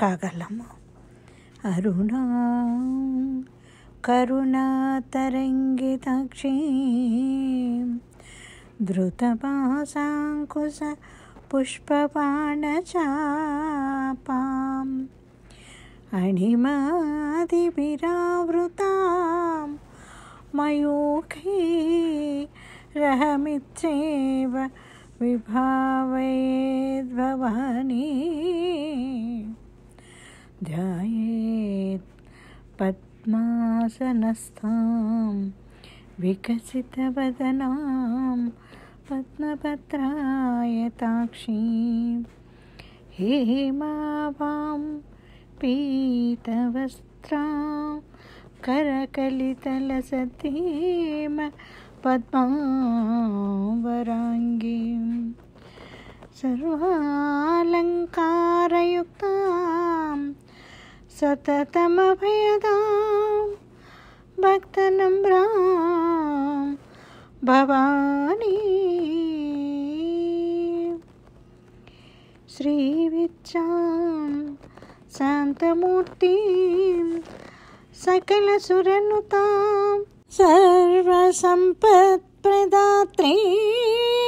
కాగలము అరుణా కరుణాతరంగితాక్షీ ధృతపాసాంకుశ पुष्पपाणचापाम् अणिमादिभिरावृतां मयूखे रहमित्येव ध्यायेत् पद्मासनस्थां विकसितवदनां पद्मपत्रायताक्षीं हेमावां पीतवस्त्रां करकलितलसतीं पद्मावराङ्गीं सर्वालङ्कारयुक्ता सततमभयदां भक्तनम्रां भवानी श्रीविच्चां शान्तमूर्तिं सकलसुरनुतां सर्वसम्पत्प्रदात्रीम्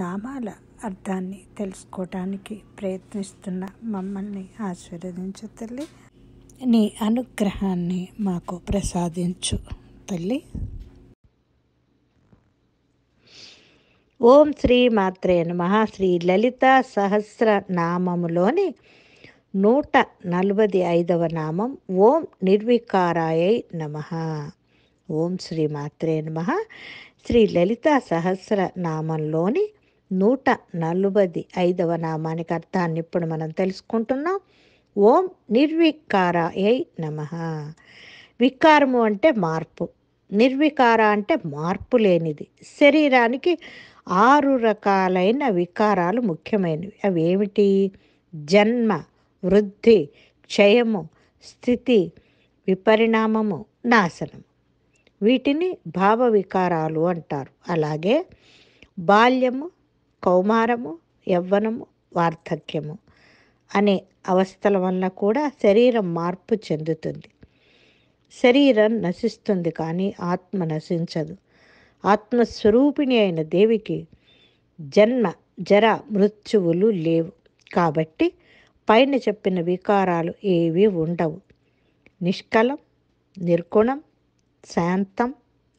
నామాల అర్థాన్ని తెలుసుకోవటానికి ప్రయత్నిస్తున్న మమ్మల్ని ఆశీర్వదించు తల్లి నీ అనుగ్రహాన్ని మాకు ప్రసాదించు తల్లి ఓం శ్రీ మాత్రే నమ శ్రీ లలిత సహస్ర నామములోని నూట నలభై ఐదవ నామం ఓం నిర్వికారాయ నమ ఓం శ్రీ మాత్రే నమ శ్రీ లలిత సహస్ర నామంలోని నూట నలభై ఐదవ నామానికి అర్థాన్ని ఇప్పుడు మనం తెలుసుకుంటున్నాం ఓం నిర్వికార అయి నమ వికారము అంటే మార్పు నిర్వికార అంటే మార్పు లేనిది శరీరానికి ఆరు రకాలైన వికారాలు ముఖ్యమైనవి అవి ఏమిటి జన్మ వృద్ధి క్షయము స్థితి విపరిణామము నాశనం వీటిని భావ వికారాలు అంటారు అలాగే బాల్యము కౌమారము యవ్వనము వార్ధక్యము అనే అవస్థల వల్ల కూడా శరీరం మార్పు చెందుతుంది శరీరం నశిస్తుంది కానీ ఆత్మ నశించదు ఆత్మస్వరూపిణి అయిన దేవికి జన్మ జర మృత్యువులు లేవు కాబట్టి పైన చెప్పిన వికారాలు ఏవి ఉండవు నిష్కలం నిర్గుణం శాంతం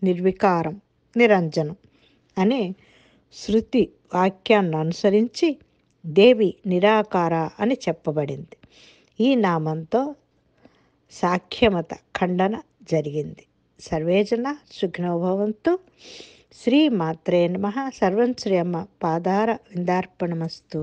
నిర్వికారం నిరంజనం అనే శృతి వాక్యాన్ని అనుసరించి దేవి నిరాకార అని చెప్పబడింది ఈ నామంతో సాఖ్యమత ఖండన జరిగింది సర్వేజన సుఘ్నోభవంతు శ్రీ నమ సర్వం శ్రీ అమ్మ పాదార విందార్పణమస్తు